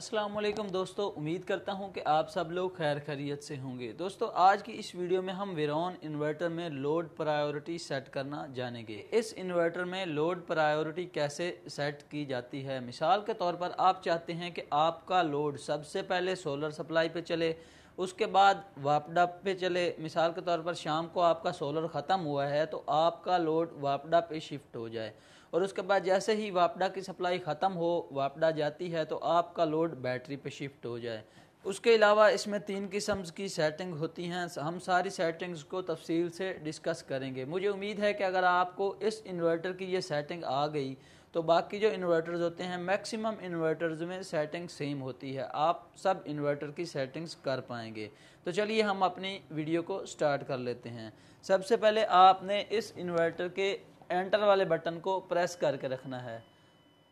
असलम दोस्तों उम्मीद करता हूँ कि आप सब लोग खैर खैरियत से होंगे दोस्तों आज की इस वीडियो में हम वेरॉन इन्वर्टर में लोड प्रायोरिटी सेट करना जानेंगे इस इन्वर्टर में लोड प्रायोरिटी कैसे सेट की जाती है मिसाल के तौर पर आप चाहते हैं कि आपका लोड सबसे पहले सोलर सप्लाई पर चले उसके बाद वापडा पे चले मिसाल के तौर पर शाम को आपका सोलर ख़त्म हुआ है तो आपका लोड वापडा पे शिफ्ट हो जाए और उसके बाद जैसे ही वापडा की सप्लाई ख़त्म हो वापडा जाती है तो आपका लोड बैटरी पे शिफ्ट हो जाए उसके अलावा इसमें तीन किस्म की सेटिंग होती हैं हम सारी सेटिंग्स को तफसील से डिस्कस करेंगे मुझे उम्मीद है कि अगर आपको इस इन्वर्टर की ये सेटिंग आ गई तो बाकी जो इन्वर्टर्स होते हैं मैक्सिमम इन्वर्टर्स में सेटिंग सेम होती है आप सब इन्वर्टर की सेटिंग्स कर पाएंगे तो चलिए हम अपनी वीडियो को स्टार्ट कर लेते हैं सबसे पहले आपने इस इन्वर्टर के एंटर वाले बटन को प्रेस करके रखना है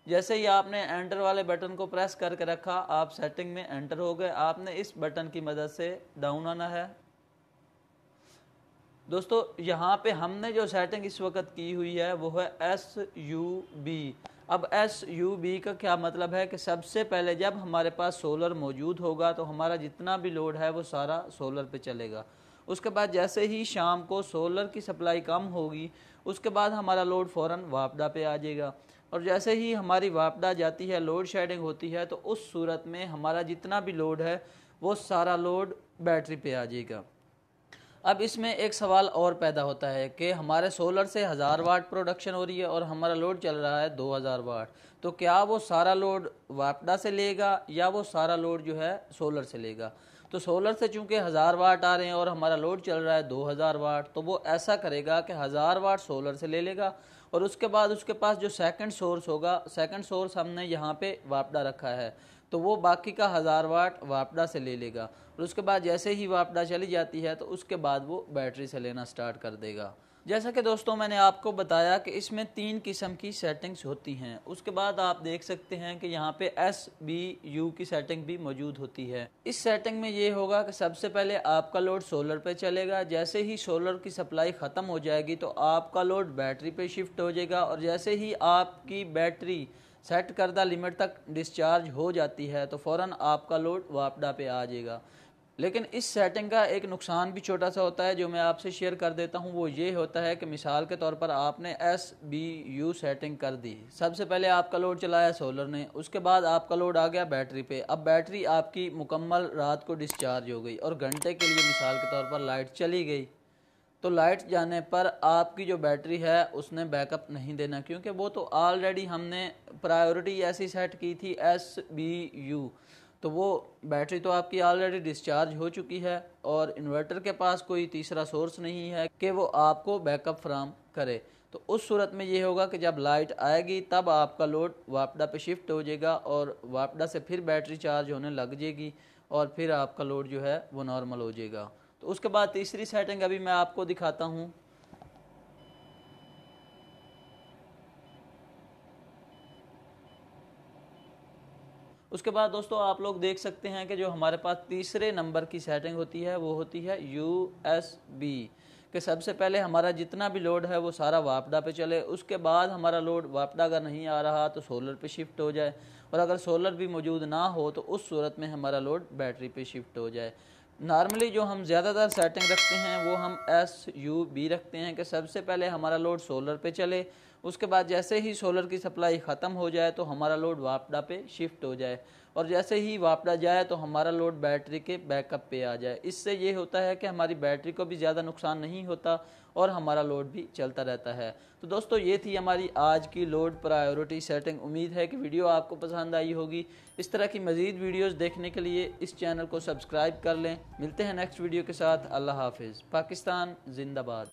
जैसे ही आपने एंटर वाले बटन को प्रेस करके रखा आप सेटिंग में एंटर हो गए आपने इस बटन की मदद से डाउन आना है दोस्तों यहाँ पे हमने जो सेटिंग इस वक्त की हुई है वो है एस यू बी अब एस यू बी का क्या मतलब है कि सबसे पहले जब हमारे पास सोलर मौजूद होगा तो हमारा जितना भी लोड है वो सारा सोलर पे चलेगा उसके बाद जैसे ही शाम को सोलर की सप्लाई कम होगी उसके बाद हमारा लोड फ़ौर वापडा पे आ जाएगा और जैसे ही हमारी वापदा जाती है लोड शेडिंग होती है तो उस सूरत में हमारा जितना भी लोड है वो सारा लोड बैटरी पे आ जाएगा अब इसमें एक सवाल और पैदा होता है कि हमारे सोलर से हज़ार वाट प्रोडक्शन हो रही है और हमारा लोड चल रहा है दो हज़ार वाट तो क्या वो सारा लोड वापडा से लेगा या वो सारा लोड जो है सोलर से लेगा तो सोलर से चूँकि हज़ार वाट आ रहे हैं और हमारा लोड चल रहा है दो हज़ार वाट तो वो ऐसा करेगा कि हज़ार वाट सोलर से ले लेगा और उसके बाद उसके पास जो सेकंड सोर्स होगा सेकंड सोर्स हमने यहाँ पे वापडा रखा है तो वो बाकी का हज़ार वाट वापडा से ले लेगा और उसके बाद जैसे ही वापडा चली जाती है तो उसके बाद वो बैटरी से लेना स्टार्ट कर देगा जैसा कि दोस्तों मैंने आपको बताया कि इसमें तीन किस्म की सेटिंग्स होती हैं उसके बाद आप देख सकते हैं कि यहाँ पे एस बी यू की सेटिंग भी मौजूद होती है इस सेटिंग में ये होगा कि सबसे पहले आपका लोड सोलर पे चलेगा जैसे ही सोलर की सप्लाई ख़त्म हो जाएगी तो आपका लोड बैटरी पे शिफ्ट हो जाएगा और जैसे ही आपकी बैटरी सेट करदा लिमिट तक डिस्चार्ज हो जाती है तो फ़ौर आपका लोड वापडा पे आ जाएगा लेकिन इस सेटिंग का एक नुकसान भी छोटा सा होता है जो मैं आपसे शेयर कर देता हूँ वो ये होता है कि मिसाल के तौर पर आपने एस बी यू सेटिंग कर दी सबसे पहले आपका लोड चलाया सोलर ने उसके बाद आपका लोड आ गया बैटरी पे अब बैटरी आपकी मुकम्मल रात को डिस्चार्ज हो गई और घंटे के लिए मिसाल के तौर पर लाइट चली गई तो लाइट जाने पर आपकी जो बैटरी है उसने बैकअप नहीं देना क्योंकि वो तो ऑलरेडी हमने प्रायोरिटी ऐसी सेट की थी एस बी यू तो वो बैटरी तो आपकी ऑलरेडी डिस्चार्ज हो चुकी है और इन्वर्टर के पास कोई तीसरा सोर्स नहीं है कि वो आपको बैकअप फ्राहम करे तो उस सूरत में ये होगा कि जब लाइट आएगी तब आपका लोड वापडा पे शिफ्ट हो जाएगा और वापडा से फिर बैटरी चार्ज होने लग जाएगी और फिर आपका लोड जो है वो नॉर्मल हो जाएगा तो उसके बाद तीसरी सेटिंग अभी मैं आपको दिखाता हूँ उसके बाद दोस्तों आप लोग देख सकते हैं कि जो हमारे पास तीसरे नंबर की सेटिंग होती है वो होती है यू एस बी कि सबसे पहले हमारा जितना भी लोड है वो सारा वापडा पे चले उसके बाद हमारा लोड वापडा अगर नहीं आ रहा तो सोलर पे शिफ्ट हो जाए और अगर सोलर भी मौजूद ना हो तो उस सूरत में हमारा लोड बैटरी पे शिफ्ट हो जाए नॉर्मली जो हम ज़्यादातर सेटिंग रखते हैं वो हम एस यू बी रखते हैं कि सबसे पहले हमारा लोड सोलर पे चले उसके बाद जैसे ही सोलर की सप्लाई ख़त्म हो जाए तो हमारा लोड वापडा पे शिफ्ट हो जाए और जैसे ही वापडा जाए तो हमारा लोड बैटरी के बैकअप पे आ जाए इससे ये होता है कि हमारी बैटरी को भी ज़्यादा नुकसान नहीं होता और हमारा लोड भी चलता रहता है तो दोस्तों ये थी हमारी आज की लोड प्रायोरिटी सेटिंग उम्मीद है कि वीडियो आपको पसंद आई होगी इस तरह की मज़ीद वीडियोज़ देखने के लिए इस चैनल को सब्सक्राइब कर लें मिलते हैं नेक्स्ट वीडियो के साथ अल्लाह हाफिज़ पाकिस्तान जिंदाबाद